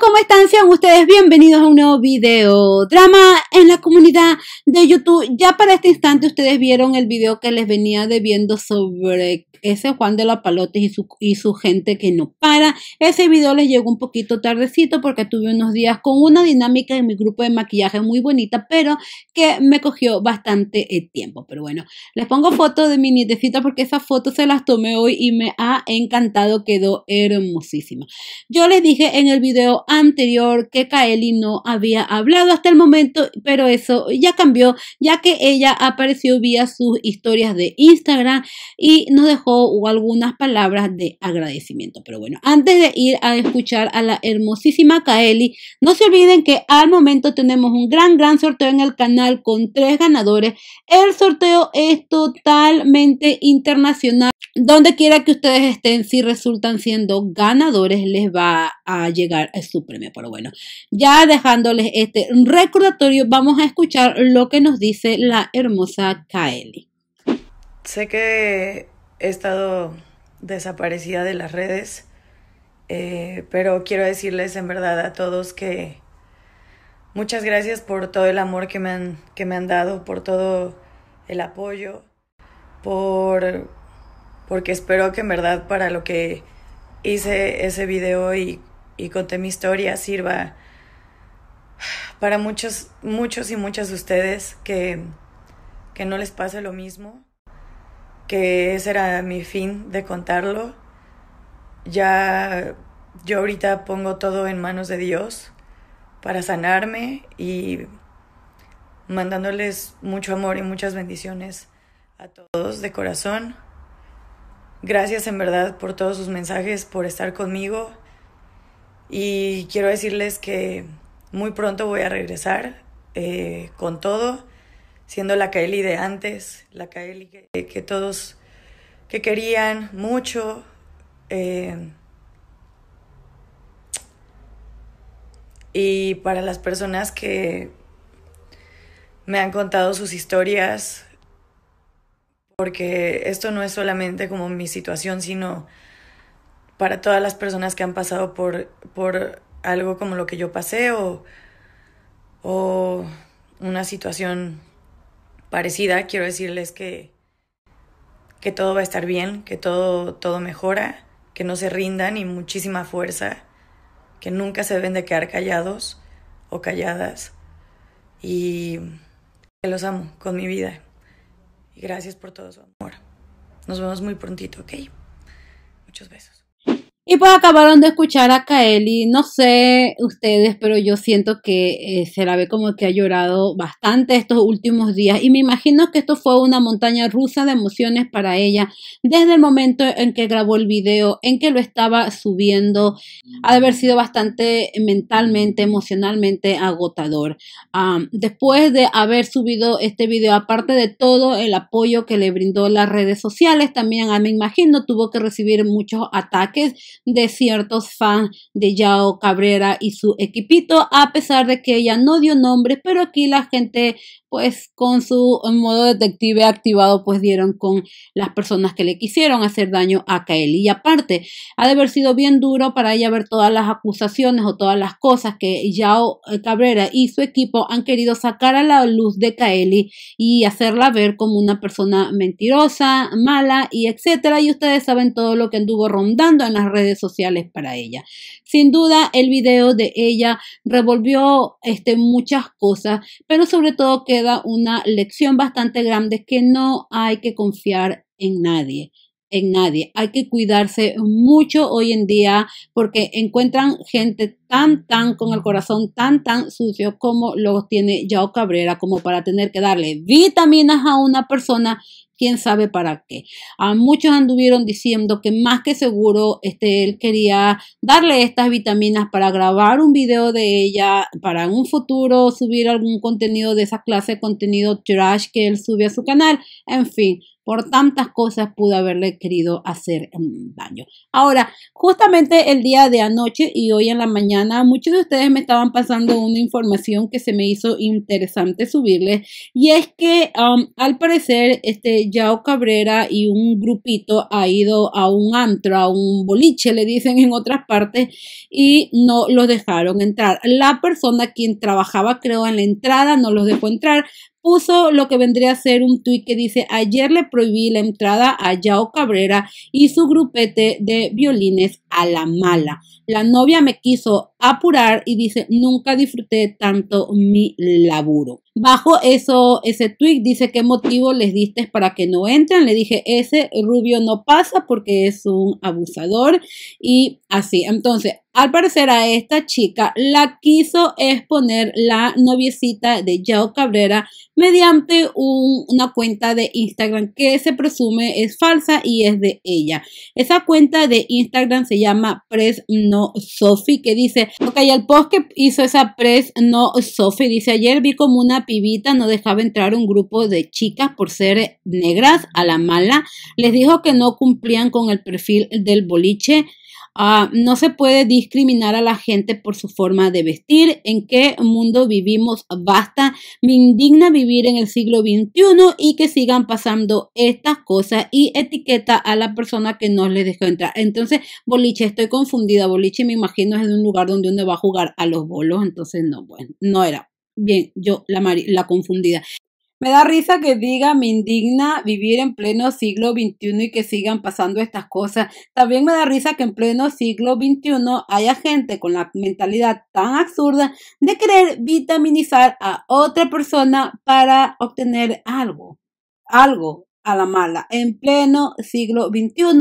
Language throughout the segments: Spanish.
¿cómo están? Sean ustedes bienvenidos a un nuevo video drama en la comunidad de YouTube. Ya para este instante ustedes vieron el video que les venía debiendo sobre ese Juan de la Palotes y su, gente que no para. Ese video les llegó un poquito tardecito porque tuve unos días con una dinámica en mi grupo de maquillaje muy bonita, pero que me cogió bastante eh, tiempo. Pero bueno, les pongo fotos de mi nietecita porque esas fotos se las tomé hoy y me ha encantado, quedó hermosísima. Yo les dije en el video anterior que Kaeli no había hablado hasta el momento, pero eso ya cambió, ya que ella apareció vía sus historias de Instagram y nos dejó algunas palabras de agradecimiento. Pero bueno, antes de ir a escuchar a la hermosísima Kaeli, no se olviden que al momento tenemos un gran, gran sorteo en el canal con tres ganadores. El sorteo es totalmente internacional. Donde quiera que ustedes estén, si resultan siendo ganadores, les va a llegar es su premio. Pero bueno, ya dejándoles este recordatorio, vamos a escuchar lo que nos dice la hermosa Kaeli. Sé que he estado desaparecida de las redes, eh, pero quiero decirles en verdad a todos que muchas gracias por todo el amor que me han, que me han dado, por todo el apoyo, por porque espero que en verdad para lo que hice ese video y y conté mi historia sirva para muchos, muchos y muchas de ustedes que, que no les pase lo mismo, que ese era mi fin de contarlo. Ya yo ahorita pongo todo en manos de Dios para sanarme y mandándoles mucho amor y muchas bendiciones a todos de corazón. Gracias en verdad por todos sus mensajes, por estar conmigo. Y quiero decirles que muy pronto voy a regresar eh, con todo, siendo la Kaeli de antes, la Kaeli que, todos que querían mucho. Eh, y para las personas que me han contado sus historias, porque esto no es solamente como mi situación, sino para todas las personas que han pasado por, por algo como lo que yo pasé o, una situación parecida, quiero decirles que, que todo va a estar bien, que todo, todo mejora, que no se rindan y muchísima fuerza, que nunca se deben de quedar callados o calladas y que los amo con mi vida. Y gracias por todo su amor. Nos vemos muy prontito, ¿ok? Muchos besos. Y pues acabaron de escuchar a Kaeli, no sé ustedes, pero yo siento que eh, se la ve como que ha llorado bastante estos últimos días y me imagino que esto fue una montaña rusa de emociones para ella desde el momento en que grabó el video, en que lo estaba subiendo, ha de haber sido bastante mentalmente, emocionalmente agotador. después de haber subido este video, aparte de todo el apoyo que le brindó las redes sociales, también ah, me imagino tuvo que recibir muchos ataques de ciertos fans de Yao Cabrera y su equipito, a pesar de que ella no dio nombre, pero aquí la gente pues con su modo detective activado pues dieron con las personas que le quisieron hacer daño a Kaeli. Y aparte, ha de haber sido bien duro para ella ver todas las acusaciones o todas las cosas que Yao eh, Cabrera y su equipo han querido sacar a la luz de Kaeli y hacerla ver como una persona mentirosa, mala y etcétera. Y ustedes saben todo lo que anduvo rondando en las redes sociales para ella. Sin duda, el video de ella revolvió este, muchas cosas, pero sobre todo queda una lección bastante grande que no hay que confiar en nadie en nadie. Hay que cuidarse mucho hoy en día porque encuentran gente tan, tan con el corazón tan, tan sucio como lo tiene Yao Cabrera, como para tener que darle vitaminas a una persona quién sabe para qué. A muchos anduvieron diciendo que más que seguro este, él quería darle estas vitaminas para grabar un video de ella, para en un futuro subir algún contenido de esa clase de contenido trash que él sube a su canal. En fin, por tantas cosas pude haberle querido hacer daño. Ahora, justamente el día de anoche y hoy en la mañana, muchos de ustedes me estaban pasando una información que se me hizo interesante subirles. Y es que um, al parecer, este Yao Cabrera y un grupito ha ido a un antro, a un boliche, le dicen en otras partes, y no los dejaron entrar. La persona quien trabajaba, creo, en la entrada no los dejó entrar puso lo que vendría a ser un tuit que dice, ayer le prohibí la entrada a Yao Cabrera y su grupete de violines a la mala. La novia me quiso apurar y dice, nunca disfruté tanto mi laburo. Bajo eso, ese tweet dice qué motivo les diste para que no entren, Le dije, ese rubio no pasa porque es un abusador y así. Entonces, al parecer a esta chica la quiso exponer la noviecita de Yao Cabrera mediante una cuenta de Instagram que se presume es falsa y es de ella. Esa cuenta de Instagram se llama Press No Sophie que dice ok, el post que hizo esa press no Sophie dice, ayer vi como una pibita no dejaba entrar un grupo de chicas por ser negras a la mala, les dijo que no cumplían con el perfil del boliche Ah, no se puede discriminar a la gente por su forma de vestir. ¿En qué mundo vivimos? Basta. Me indigna vivir en el siglo XXI y que sigan pasando estas cosas y etiqueta a la persona que no les dejó entrar. Entonces, boliche, estoy confundida. Boliche, me imagino, es en un lugar donde uno va a jugar a los bolos. Entonces, no, bueno, no era. Bien, yo la, la confundida. Me da risa que diga, me indigna vivir en pleno siglo XXI y que sigan pasando estas cosas. También me da risa que en pleno siglo XXI haya gente con la mentalidad tan absurda de querer vitaminizar a otra persona para obtener algo, algo a la mala. En pleno siglo XXI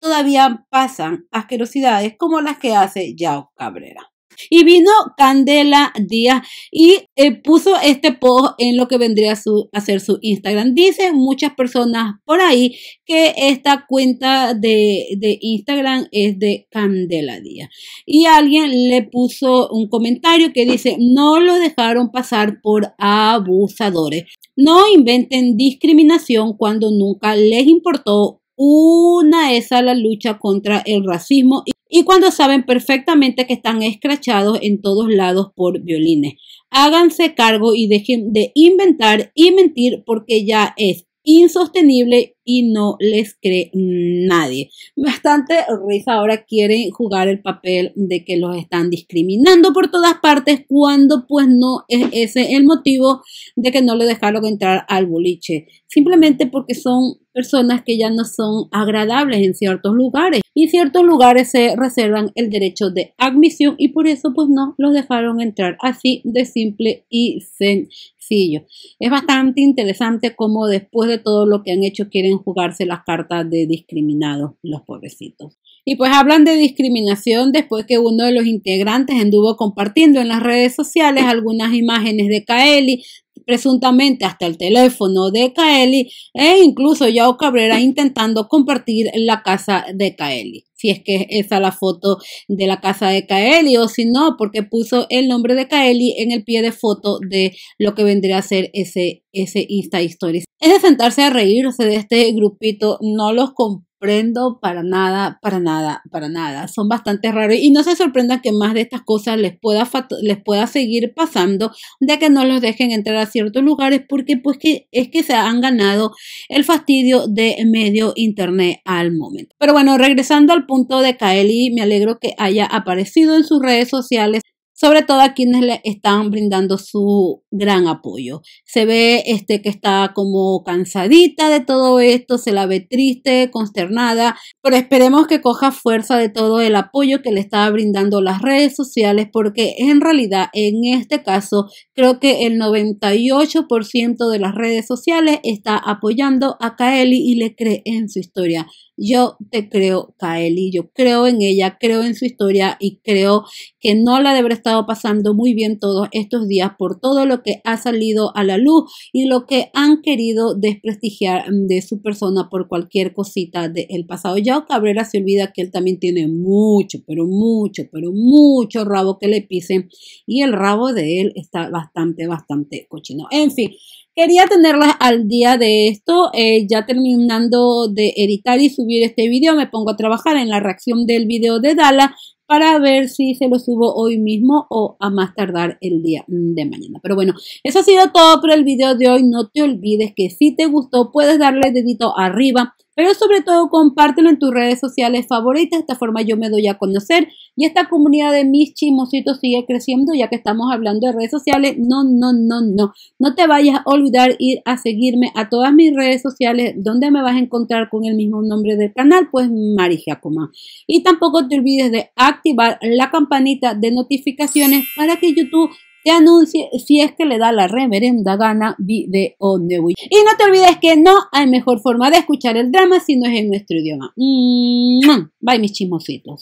todavía pasan asquerosidades como las que hace Yao Cabrera. Y vino Candela Díaz y eh, puso este post en lo que vendría su, a ser su Instagram. Dicen muchas personas por ahí que esta cuenta de, de Instagram es de Candela Díaz. Y alguien le puso un comentario que dice, no lo dejaron pasar por abusadores. No inventen discriminación cuando nunca les importó una es a la lucha contra el racismo y, y cuando saben perfectamente que están escrachados en todos lados por violines. Háganse cargo y dejen de inventar y mentir porque ya es insostenible y no les cree nadie. Bastante risa ahora quieren jugar el papel de que los están discriminando por todas partes cuando pues no es ese el motivo de que no le dejaron entrar al boliche. Simplemente porque son personas que ya no son agradables en ciertos lugares y ciertos lugares se reservan el derecho de admisión y por eso pues no los dejaron entrar así de simple y sencillo. Es bastante interesante como después de todo lo que han hecho quieren jugarse las cartas de discriminados, los pobrecitos. Y pues hablan de discriminación después que uno de los integrantes anduvo compartiendo en las redes sociales algunas imágenes de Kaeli presuntamente hasta el teléfono de Kaeli e incluso Yao Cabrera intentando compartir la casa de Kaeli. Si es que esa la foto de la casa de Kaeli o si no, porque puso el nombre de Kaeli en el pie de foto de lo que vendría a ser ese, ese Insta Stories. Es de sentarse a reírse de este grupito, no los comparto para nada, para nada, para nada. Son bastante raros y no se sorprendan que más de estas cosas les pueda, les pueda seguir pasando de que no los dejen entrar a ciertos lugares porque pues que es que se han ganado el fastidio de medio internet al momento. Pero bueno, regresando al punto de Kaeli, me alegro que haya aparecido en sus redes sociales sobre todo a quienes le están brindando su gran apoyo. Se ve este, que está como cansadita de todo esto, se la ve triste, consternada, pero esperemos que coja fuerza de todo el apoyo que le está brindando las redes sociales, porque en realidad en este caso creo que el 98% de las redes sociales está apoyando a Kaeli y le cree en su historia. Yo te creo, Kaeli, yo creo en ella, creo en su historia y creo que no la debe estar pasando muy bien todos estos días por todo lo que ha salido a la luz y lo que han querido desprestigiar mm, de su persona por cualquier cosita del el pasado. Yao Cabrera se olvida que él también tiene mucho, pero mucho, pero mucho rabo que le pisen y el rabo de él está bastante, bastante cochino. En fin. Quería tenerlas al día de esto, eh, ya terminando de editar y subir este video, me pongo a trabajar en la reacción del video de Dala para ver si se lo subo hoy mismo o a más tardar el día de mañana. Pero bueno, eso ha sido todo por el video de hoy. No te olvides que si te gustó puedes darle dedito arriba pero sobre todo compártelo en tus redes sociales favoritas. De esta forma yo me doy a conocer y esta comunidad de mis chismositos sigue creciendo ya que estamos hablando de redes sociales. No, no, no, no. No te vayas a olvidar ir a seguirme a todas mis redes sociales donde me vas a encontrar con el mismo nombre del canal, pues Mari Jacoma. Y tampoco te olvides de activar la campanita de notificaciones para que YouTube te anuncie si es que le da la reverenda gana video nuevo. Y no te olvides que no hay mejor forma de escuchar el drama si no es en nuestro idioma. Mm, mm. Bye mis chismositos.